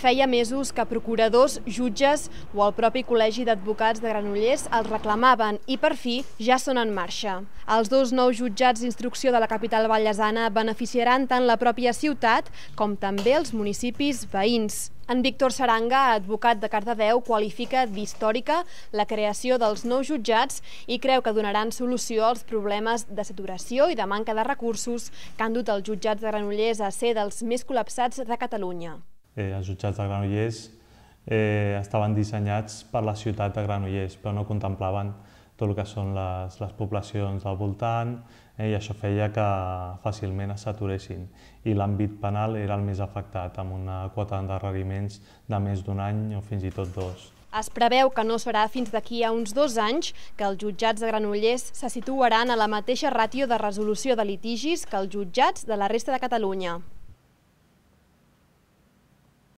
Feia mesos que procuradors, jutges o el propi Col·legi d'Advocats de Granollers els reclamaven i, per fi, ja són en marxa. Els dos nous jutjats d'instrucció de la capital ballesana beneficiaran tant la pròpia ciutat com també els municipis veïns. En Víctor Saranga, advocat de Cardedeu, qualifica d'històrica la creació dels nous jutjats i creu que donaran solució als problemes de saturació i de manca de recursos que han dut els jutjats de Granollers a ser dels més col·lapsats de Catalunya eh, els jutjats de Granollers eh, estaven dissenyats per la ciutat de Granollers, però no contemplaven tot el que són les, les poblacions al voltant eh, i això feia que fàcilment es saturessin. I l'àmbit penal era el més afectat, amb una quota d'endarreriments de més d'un any o fins i tot dos. Es preveu que no serà fins d'aquí a uns dos anys que els jutjats de Granollers se situaran a la mateixa ràtio de resolució de litigis que els jutjats de la resta de Catalunya.